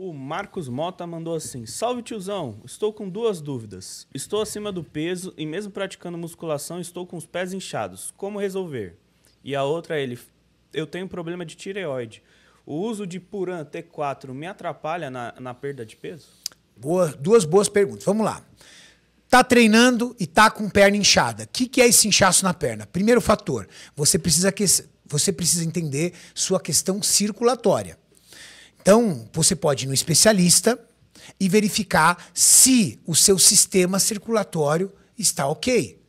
O Marcos Mota mandou assim: Salve tiozão, estou com duas dúvidas. Estou acima do peso e, mesmo praticando musculação, estou com os pés inchados. Como resolver? E a outra, ele: Eu tenho problema de tireoide. O uso de Puran T4 me atrapalha na, na perda de peso? Boa, duas boas perguntas. Vamos lá. Tá treinando e tá com perna inchada. O que, que é esse inchaço na perna? Primeiro fator: você precisa, você precisa entender sua questão circulatória. Então, você pode ir no especialista e verificar se o seu sistema circulatório está ok.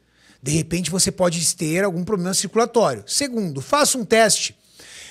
De repente, você pode ter algum problema circulatório. Segundo, faça um teste.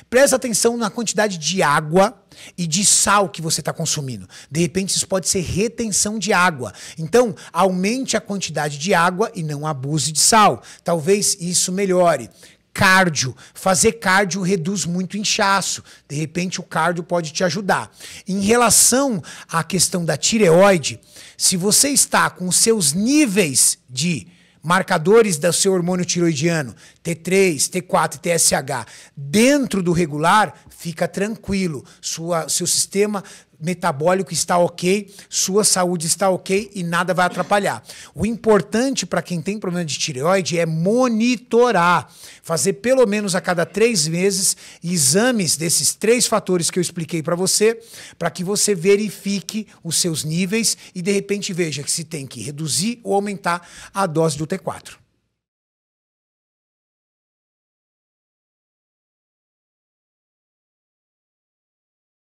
Preste atenção na quantidade de água e de sal que você está consumindo. De repente, isso pode ser retenção de água. Então, aumente a quantidade de água e não abuse de sal. Talvez isso melhore cardio. Fazer cardio reduz muito inchaço. De repente, o cardio pode te ajudar. Em relação à questão da tireoide, se você está com seus níveis de marcadores do seu hormônio tiroidiano, T3, T4 e TSH, dentro do regular, fica tranquilo. Sua, seu sistema metabólico está ok, sua saúde está ok e nada vai atrapalhar. O importante para quem tem problema de tireoide é monitorar, fazer pelo menos a cada três meses exames desses três fatores que eu expliquei para você, para que você verifique os seus níveis e de repente veja que se tem que reduzir ou aumentar a dose do T4.